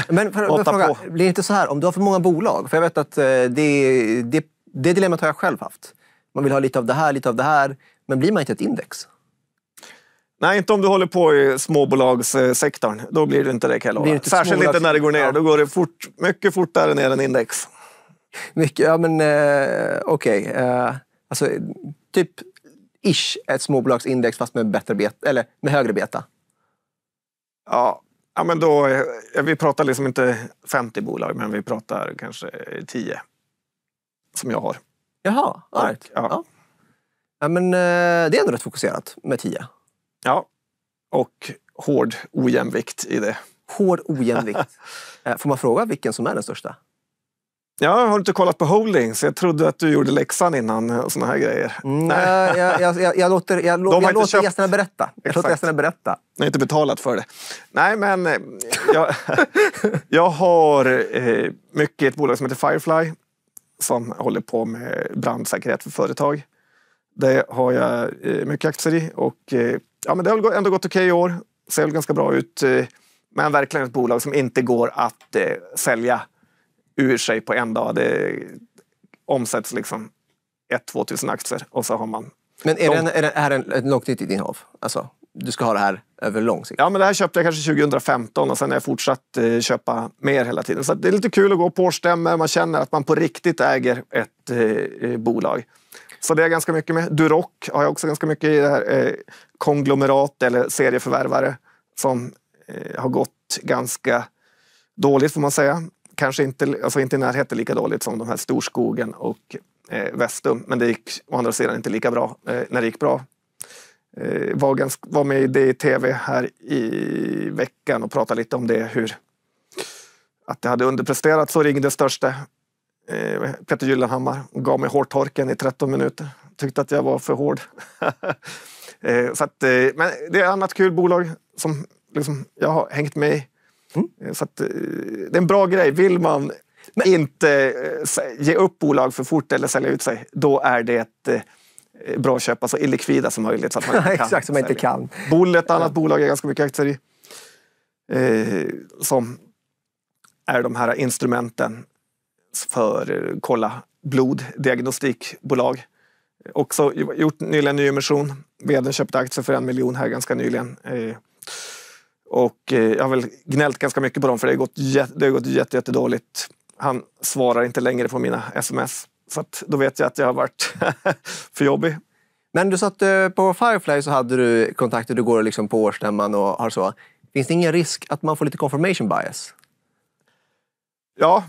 Men för, att fråga, på. blir det inte så här om du har för många bolag? För jag vet att det, det, det dilemmat har jag själv haft. Man vill ha lite av det här, lite av det här. Men blir man inte ett index? Nej, inte om du håller på i småbolagssektorn. Då blir det inte det kan jag lova. Särskilt inte när det går ner. Ja. Då går det fort, mycket fortare ner än index. Mycket, ja men eh, okej. Okay. Eh, alltså, typ ish ett småbolagsindex fast med, bättre beta, eller med högre beta. Ja, ja men då, eh, vi pratar liksom inte 50 bolag men vi pratar kanske 10. Som jag har. Jaha, allt. Ja. Ja. ja. men eh, det är ändå rätt fokuserat med 10. Ja, och hård ojämvikt i det. Hård ojämvikt. Eh, får man fråga vilken som är den största? Ja, jag har inte kollat på holdings? Jag trodde att du gjorde läxan innan såna här grejer. Mm, nej. Jag, jag, jag, jag, låter, jag, jag låter köpt... gästerna berätta. Jag låter gästerna berätta. Jag har inte betalat för det. Nej, men eh, jag, jag har eh, mycket i ett bolag som heter Firefly som håller på med brandsäkerhet för företag. Det har jag mycket aktier i och ja, men det har ändå gått okej okay i år. Ser väl ganska bra ut. Eh, men verkligen ett bolag som inte går att eh, sälja ur sig på en dag. Det omsätts liksom 1-2 aktier och så har man... Men är, lång... det, här ett långsiktigt innehav? Alltså, du ska ha det här över lång sikt? Ja, men det här köpte jag kanske 2015 och sen har jag fortsatt eh, köpa mer hela tiden. Så det är lite kul att gå på årsstämmor. Man känner att man på riktigt äger ett eh, eh bolag. Så det är ganska mycket med. Duroc har jag också ganska mycket i det här eh, konglomerat eller serieförvärvare som eh, har gått ganska dåligt får man säga. Kanske inte, alltså inte i närheten lika dåligt som de här Storskogen och eh, Vestum, men det gick å andra sidan inte lika bra eh, när det gick bra. Eh, var, ganska, var med i det i tv här i veckan och pratade lite om det, hur att det hade underpresterat så ringde största Eh, Peter Gyllenhammar gav mig hårtorken i 13 minuter. Tyckte att jag var för hård. Eh, så att, eh, men det är ett annat kul bolag som liksom, jag har hängt med i. Mm. Så att, det är en bra grej. Vill man men... inte ge upp bolag för fort eller sälja ut sig, då är det ett bra att köpa så alltså illikvida som möjligt. Så att man inte kan Exakt, som man inte kan. Bull, ett annat bolag jag har ganska mycket aktier i. Eh, som är de här instrumenten för eh, kolla bloddiagnostikbolag. Också gjort nyligen nyemission. Vdn köpte aktier för en miljon här ganska nyligen. Eh, och eh, jag har väl gnällt ganska mycket på dem för det har gått, jätte, det har gått jätte, jätte dåligt. Han svarar inte längre på mina sms. Så att då vet jag att jag har varit för jobbig. Men du sa att på Firefly så hade du kontakter, du går liksom på årsstämman och har så. Finns det ingen risk att man får lite confirmation bias? Ja,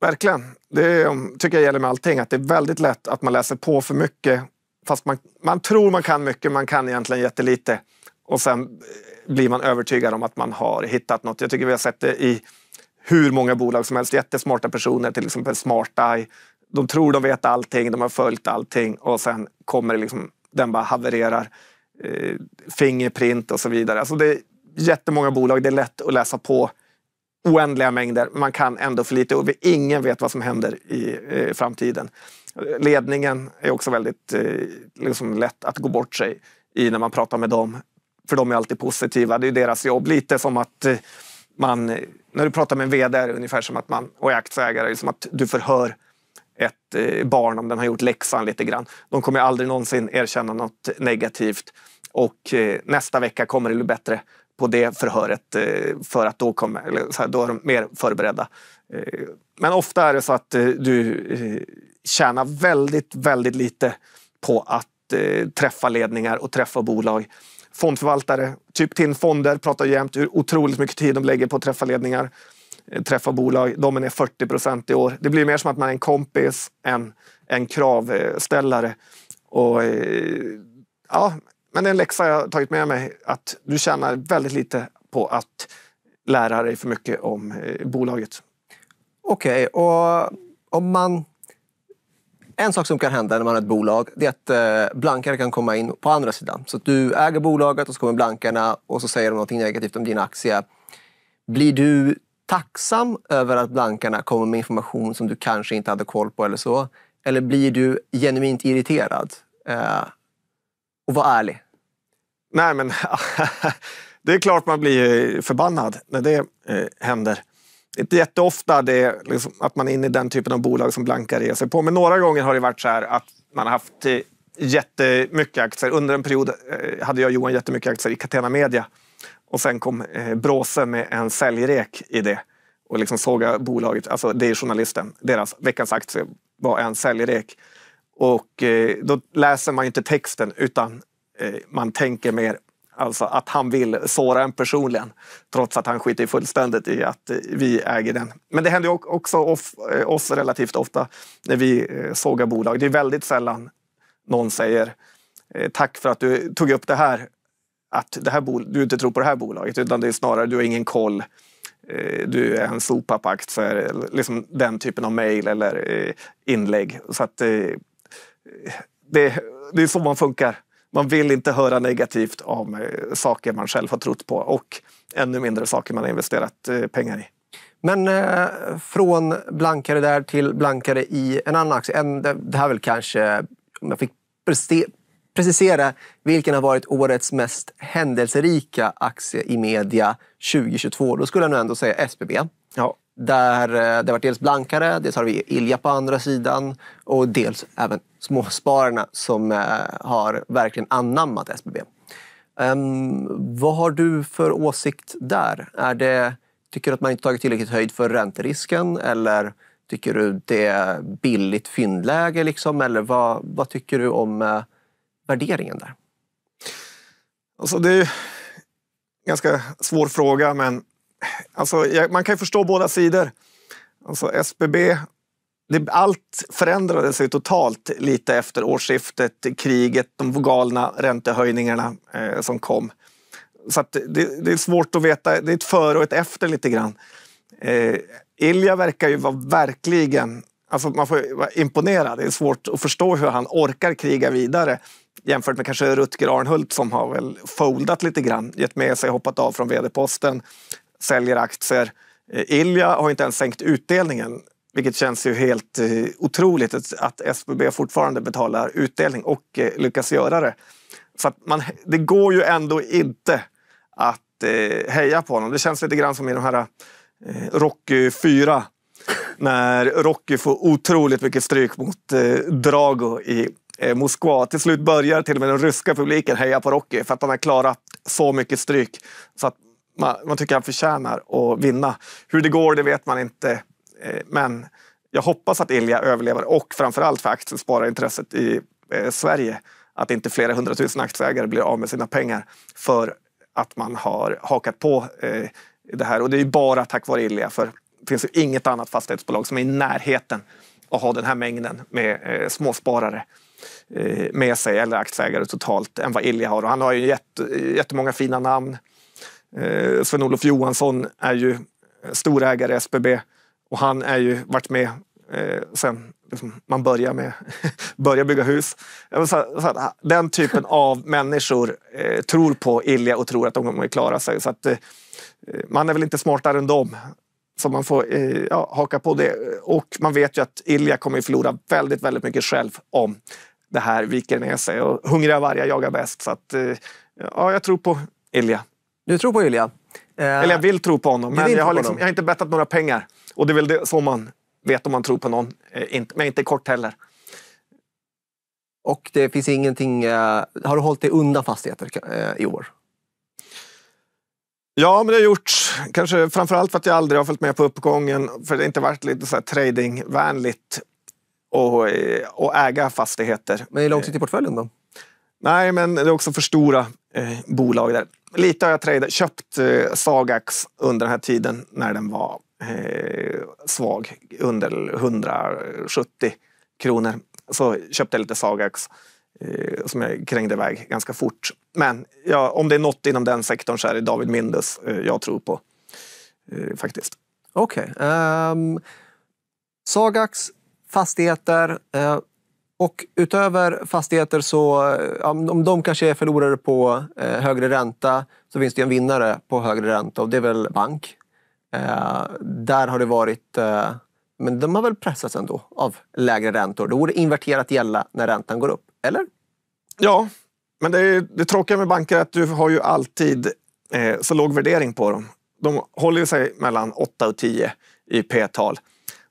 Verkligen. Det um, tycker jag gäller med allting. Att det är väldigt lätt att man läser på för mycket. Fast man, man tror man kan mycket, man kan egentligen jättelite. Och sen eh, blir man övertygad om att man har hittat något. Jag tycker vi har sett det i hur många bolag som helst. Jättesmarta personer, till exempel SmartEye. De tror de vet allting, de har följt allting och sen kommer det liksom, den bara havererar. Eh, fingerprint och så vidare. Alltså det är jättemånga bolag, det är lätt att läsa på oändliga mängder. Man kan ändå för lite och ingen vet vad som händer i eh, framtiden. Ledningen är också väldigt eh, liksom lätt att gå bort sig i när man pratar med dem. För de är alltid positiva. Det är deras jobb. Lite som att eh, man, när du pratar med en VD är det ungefär som att man, och aktieägare, det är som att du förhör ett eh, barn om den har gjort läxan lite grann. De kommer aldrig någonsin erkänna något negativt och eh, nästa vecka kommer det bli bättre på det förhöret eh, för att då, kommer, eller så här, då är de mer förberedda. Eh, men ofta är det så att eh, du tjänar väldigt, väldigt lite på att träffa ledningar och träffa bolag. Fondförvaltare, typ TIN Fonder, pratar jämt hur otroligt mycket tid de lägger på att träffa ledningar, träffa bolag. De är ner 40 procent i år. Det blir mer som att man är en kompis än en kravställare. Och, ja, men det är en läxa jag har tagit med mig att du tjänar väldigt lite på att lära dig för mycket om eh, bolaget. Okej, okay, och om man... En sak som kan hända när man har ett bolag det är att eh, blankare kan komma in på andra sidan. Så du äger bolaget och så kommer blankarna och så säger de något negativt om din aktie. Blir du tacksam över att blankarna kommer med information som du kanske inte hade koll på eller så? Eller blir du genuint irriterad? Eh, och vara ärlig? Nej, men det är klart man blir förbannad när det eh, händer. Det är inte jätteofta det liksom att man är inne i den typen av bolag som blankar reser på. Men några gånger har det varit så här att man har haft eh, jättemycket aktier. Under en period eh, hade jag och Johan jättemycket aktier i Catena Media. Och sen kom Bråse med en säljrek i det och liksom såga bolaget. Alltså det är journalisten. Deras Veckans aktie var en säljrek. Och eh, då läser man inte texten utan eh, man tänker mer alltså att han vill såra en personligen trots att han skiter fullständigt i att eh, vi äger den. Men det händer också oss relativt ofta när vi sågar bolag. Det är väldigt sällan någon säger tack för att du tog upp det här, att det här du inte tror på det här bolaget utan det är snarare du har ingen koll du är en sopa på aktier, liksom den typen av mejl eller inlägg. Så att, det, det är så man funkar. Man vill inte höra negativt om eh, saker man själv har trott på och ännu mindre saker man har investerat eh, pengar i. Men eh, från blankare där till blankare i en annan aktie. En, det här är väl kanske, om jag fick precisera, vilken har varit årets mest händelserika aktie i media 2022? Då skulle jag nog ändå säga SBB. Ja. Där eh, det varit dels blankare, dels har vi Ilja på andra sidan och dels även småspararna som eh, har verkligen anammat SBB. Um, ehm, vad har du för åsikt där? Är det, tycker du att man inte tagit tillräckligt höjd för ränterisken eller tycker du det är billigt fyndläge? Liksom? Eller vad, vad tycker du om eh, värderingen där? Alltså det är en ganska svår fråga men alltså, man kan ju förstå båda sidor. Alltså SBB, det, allt förändrade sig totalt lite efter årsskiftet, kriget, de galna räntehöjningarna eh, som kom. Så det, det, är svårt att veta, det är ett före och ett efter lite grann. Eh, Ilja verkar ju vara verkligen, alltså man får vara imponerad. Det är svårt att förstå hur han orkar kriga vidare jämfört med kanske Rutger Arnhult som har väl foldat lite grann, gett med sig, hoppat av från vd-posten, säljer aktier. Eh, Ilja har inte ens sänkt utdelningen, vilket känns ju helt eh, otroligt att SBB fortfarande betalar utdelning och eh, lyckas göra det. Så man, det går ju ändå inte att heja på honom. Det känns lite grann som i de här Rocky 4 när Rocky får otroligt mycket stryk mot Drago i Moskva. Till slut börjar till och med den ryska publiken heja på Rocky för att han har klarat så mycket stryk. Så att man, man tycker han förtjänar att vinna. Hur det går, det vet man inte. Eh, men jag hoppas att Ilja överlever och framförallt för aktiespararintresset i eh, Sverige. Att inte flera hundratusen aktieägare blir av med sina pengar för att man har hakat på eh, det här. Och det är ju bara tack vare Ilja. För det finns ju inget annat fastighetsbolag som är i närheten att ha den här mängden med småsparare med sig, eller aktieägare totalt, än vad Ilja har. Och han har ju jätt, jättemånga fina namn. Eh, Sven-Olof Johansson är ju storägare i SBB och han har ju varit med eh, sen liksom man börjar med börjar bygga hus. den typen av människor eh, tror på Ilja och tror att de kommer klara sig. Så att, man är väl inte smartare än dem. Så man får ja, haka på det. Och man vet ju att Ilja kommer förlora väldigt, väldigt mycket själv om det här viker ner sig. Och hungriga vargar jagar bäst. Så att, ja, jag tror på Ilja. Du tror på Ilja? Eh, Eller jag vill tro på honom, men jag har, liksom, jag har, inte bettat några pengar. Och det är väl det, så man vet om man tror på någon. Eh, inte, men inte kort heller. Och det finns ingenting... Eh, har du hållit dig undan fastigheter eh, i år? Ja, men det har jag gjort. Kanske framförallt för att jag aldrig har följt med på uppgången. För det har inte varit lite så tradingvänligt och, och eh, äga fastigheter. Men i långsiktig i portföljen då? Nej, men det är också för stora eh, bolag där lite har jag tradat, köpt eh, Sagax under den här tiden när den var eh, svag, under 170 kronor. Så köpte jag lite Sagax eh, som jag krängde iväg ganska fort. Men ja, om det är något inom den sektorn så är det David Mindus eh, jag tror på. Eh, faktiskt. Okej. Okay. Um, ehm, Sagax, fastigheter. Eh, och utöver fastigheter, så, eh, om de kanske är förlorare på eh, högre ränta så finns det en vinnare på högre ränta och det är väl bank. Eh, där har det varit... men de har väl pressats ändå av lägre räntor. Det borde inverterat gälla när räntan går upp, eller? Ja, men det, är, det tråkiga med banker är att du har ju alltid så låg värdering på dem. De håller sig mellan 8 och 10 i P-tal.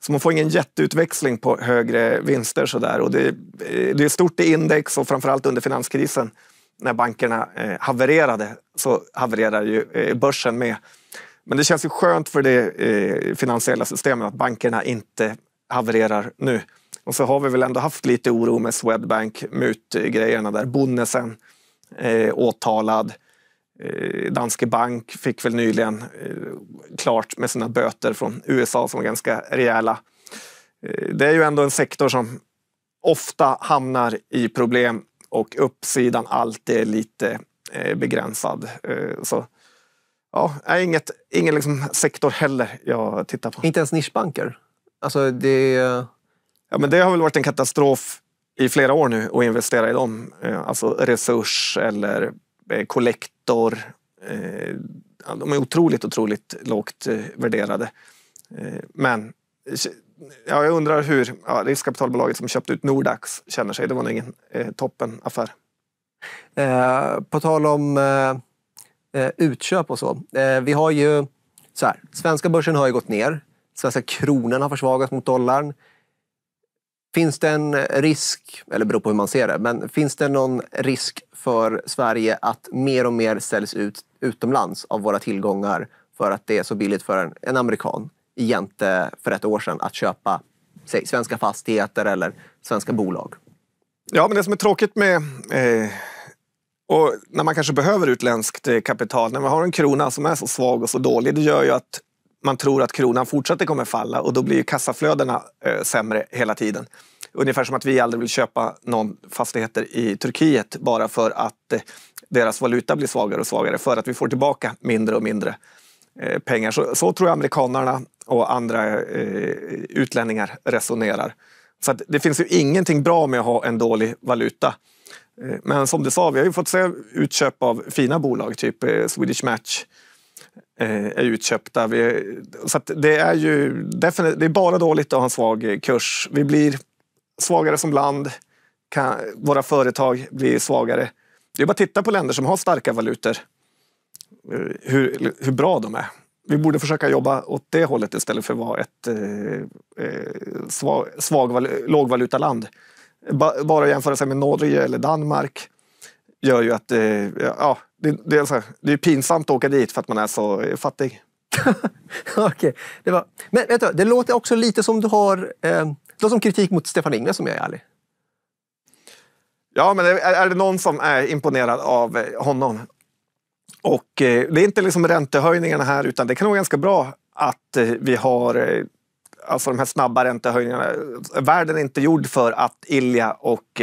Så man får ingen jätteutväxling på högre vinster. så där Och det, eh, det är stort i index och framförallt under finanskrisen när bankerna eh, havererade så havererade ju eh, börsen med. Men det känns ju skönt för det eh, finansiella systemet att bankerna inte havererar nu. Och så har vi väl ändå haft lite oro med Swedbank, mutgrejerna där, Bonnesen eh, åtalad. Eh, danske Bank fick väl nyligen eh, klart med sina böter från USA som var ganska rejäla. Eh, det är ju ändå en sektor som ofta hamnar i problem och uppsidan alltid är lite begränsad. Så ja, är inget, ingen liksom sektor heller jag tittar på. Inte ens nischbanker? Alltså det... Ja, men det har väl varit en katastrof i flera år nu att investera i dem. Alltså resurs eller Collector. Eh, eh, de är otroligt, otroligt lågt eh, värderade. Men ja, jag undrar hur ja, riskkapitalbolaget som köpte ut Nordax känner sig. Det var nog ingen eh, toppen affär. Eh, på tal om eh, utköp och så. Eh, vi har ju så här, svenska börsen har ju gått ner. Svenska kronan har försvagats mot dollarn. Finns det en risk, eller beror på hur man ser det, men finns det någon risk för Sverige att mer och mer säljs ut utomlands av våra tillgångar för att det är så billigt för en, en amerikan jämte för ett år sedan att köpa säg, svenska fastigheter eller svenska bolag? Ja, men det som är tråkigt med eh, och när man kanske behöver utländskt eh, kapital, när man har en krona som är så svag och så dålig, det gör ju att man tror att kronan fortsätter kommer falla och då blir ju kassaflödena eh, sämre hela tiden. Ungefär som att vi aldrig vill köpa någon fastigheter i Turkiet bara för att eh, deras valuta blir svagare och svagare för att vi får tillbaka mindre och mindre eh, pengar. Så, så, tror jag amerikanerna och andra eh, utlänningar resonerar. Så det finns ju ingenting bra med att ha en dålig valuta. Eh, men som du sa, vi har ju fått se utköp av fina bolag, typ eh, Swedish Match Eh, är utköpta. Vi, så det är ju det är bara dåligt att ha en svag kurs. Vi blir svagare som land. Kan, våra företag blir svagare. Det är bara att titta på länder som har starka valutor. Eh, hur, hur bra de är. Vi borde försöka jobba åt det hållet istället för att vara ett eh, eh svag, svag lågvalutaland. Ba, bara jämföra sig med Norge eller Danmark gör ju att det, eh, ja, det, det, är, så här, det är pinsamt att åka dit för att man är så fattig. Okej, okay, det var... Men vet du, det låter också lite som du har... Eh, det låter som kritik mot Stefan Ingves om jag är ärlig. Ja, men är, är det någon som är imponerad av eh, honom? Och eh, det är inte liksom räntehöjningarna här utan det kan vara ganska bra att eh, vi har eh, alltså de här snabba räntehöjningarna. Världen är inte gjord för att Ilja och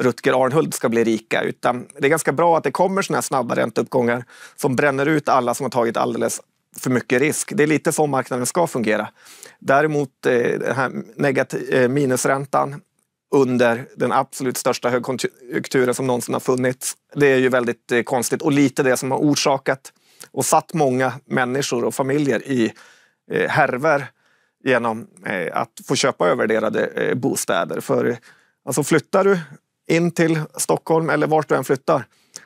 Rutger Arnhult ska bli rika. Utan det är ganska bra att det kommer såna här snabba ränteuppgångar som bränner ut alla som har tagit alldeles för mycket risk. Det är lite så marknaden ska fungera. Däremot eh, den här eh, minusräntan under den absolut största högkonjunkturen som någonsin har funnits. Det är ju väldigt eh, konstigt och lite det som har orsakat och satt många människor och familjer i härver genom att få köpa övervärderade bostäder. För alltså flyttar du in till Stockholm eller vart du än flyttar.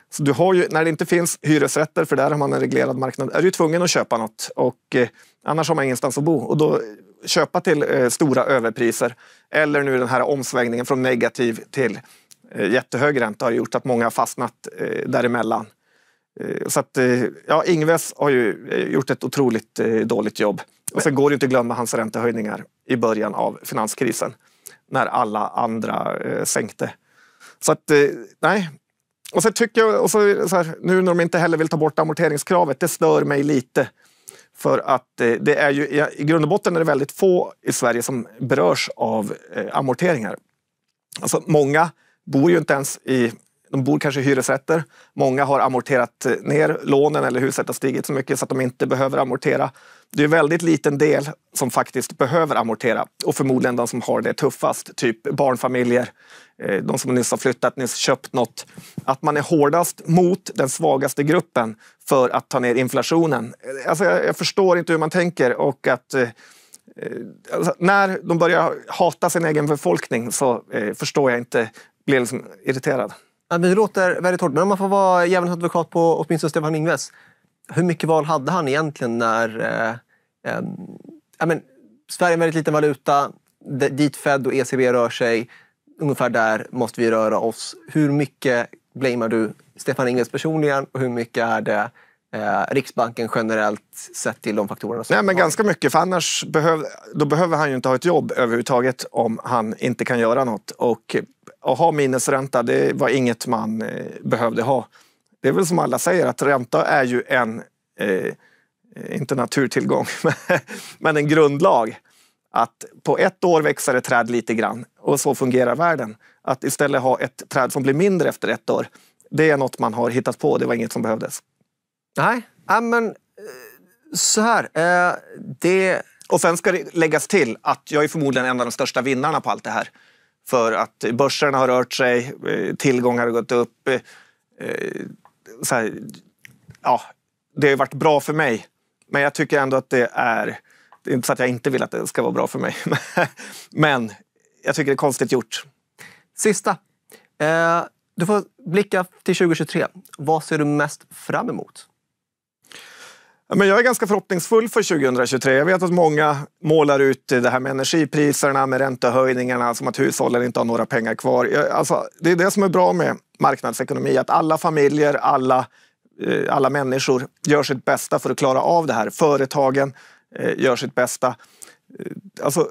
Så du har ju, när det inte finns hyresrätter, för där har man en reglerad marknad, är du tvungen att köpa något. Och, eh, annars har man ingenstans att bo. Och då köpa till eh, stora överpriser. Eller nu den här omsvängningen från negativ till eh, jättehög ränta har gjort att många har fastnat eh, däremellan. Eh, så att, eh, ja, Ingves har ju eh, gjort ett otroligt eh, dåligt jobb. Och sen går det inte att glömma hans räntehöjningar i början av finanskrisen när alla andra sänkte. Så att, eh, nej. Och så tycker jag, och så, så här, nu när de inte heller vill ta bort amorteringskravet, det stör mig lite. För att eh, det är ju, i grund och botten är det väldigt få i Sverige som berörs av eh, amorteringar. Alltså många bor ju inte ens i de bor kanske i hyresrätter. Många har amorterat ner lånen eller huset har stigit så mycket så att de inte behöver amortera. Det är väldigt liten del som faktiskt behöver amortera och förmodligen de som har det tuffast, typ barnfamiljer Eh, de som nyss har flyttat, nyss köpt något. Att man är hårdast mot den svagaste gruppen för att ta ner inflationen. Eh, alltså, jag, förstår inte hur man tänker och att eh, eh, alltså, när de börjar hata sin egen befolkning så eh, förstår jag inte, blir liksom irriterad. Ja, det låter väldigt hårt, men om man får vara djävulens advokat på åtminstone Stefan Ingves. Hur mycket val hade han egentligen när eh, men, Sverige är en väldigt liten valuta, dit Fed och ECB rör sig ungefär där måste vi röra oss. Hur mycket blamear du Stefan Ingves personligen och hur mycket är det eh, Riksbanken generellt sett till de faktorerna? Nej, men ganska mycket. För annars behöv, då behöver han ju inte ha ett jobb överhuvudtaget om han inte kan göra något. Och att ha minusränta, det var inget man eh, behövde ha. Det är väl som alla säger att ränta är ju en, eh, eh inte naturtillgång, men en grundlag att på ett år växer ett träd lite grann och så fungerar världen. Att istället ha ett träd som blir mindre efter ett år, det är något man har hittat på. Det var inget som behövdes. Nej, men eh, så här. Eh, det... Och sen ska det läggas till att jag är förmodligen en av de största vinnarna på allt det här. För att börserna har rört sig, eh, tillgångar har gått upp. Eh, här, ja, det har varit bra för mig. Men jag tycker ändå att det är det är inte så att jag inte vill att det ska vara bra för mig. Men jag tycker det är konstigt gjort. Sista. Eh, du får blicka till 2023. Vad ser du mest fram emot? Men jag är ganska förhoppningsfull för 2023. Jag vet att många målar ut det här med energipriserna, med räntehöjningarna, som att hushållen inte har några pengar kvar. Alltså, det är det som är bra med marknadsekonomi, att alla familjer, alla, eh, alla människor gör sitt bästa för att klara av det här. Företagen, Eh, gör sitt bästa. Eh, alltså,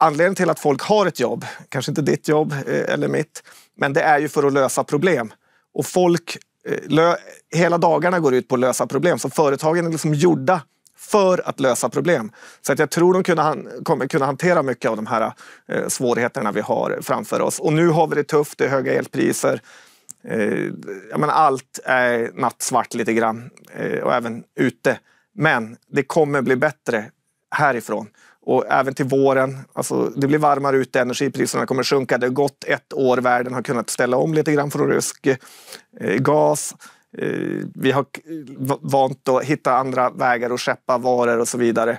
anledningen till att folk har ett jobb, kanske inte ditt jobb eh, eller mitt, men det är ju för att lösa problem. Och folk, hela dagarna går ut på att lösa problem. Så företagen är liksom gjorda för att lösa problem. Så att jag tror de han, kommer kunna hantera mycket av de här eh, svårigheterna vi har framför oss. Och nu har vi det tufft, det är höga elpriser. Eh, jag menar, allt är nattsvart lite grann eh, och även ute men det kommer bli bättre härifrån och även till våren. Alltså, det blir varmare ute, energipriserna kommer sjunka. Det har gått ett år, världen har kunnat ställa om lite grann från rysk eh, gas. Eh, vi har vant att hitta andra vägar att skeppa varor och så vidare.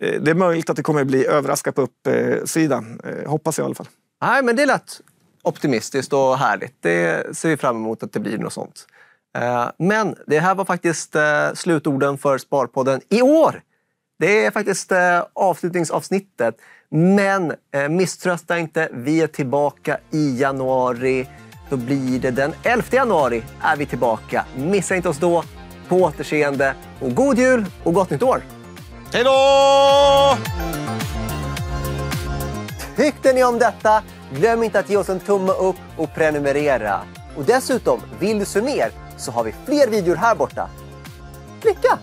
Eh, det är möjligt att det kommer bli överraskat på uppsidan. Eh, hoppas jag i alla fall. Nej, men det lät optimistiskt och härligt. Det ser vi fram emot att det blir något sånt. Eh, men det här var faktiskt eh, slutorden för Sparpodden i år. Det är faktiskt eh, avslutningsavsnittet. Men misströsta inte. Vi är tillbaka i januari. Då blir det den 11 januari är vi tillbaka. Missa inte oss då. På återseende och god jul och gott nytt år! Hej då! Tyckte ni om detta? Glöm inte att ge oss en tumme upp och prenumerera. Och dessutom, vill du se mer? så har vi fler videor här borta. Klicka!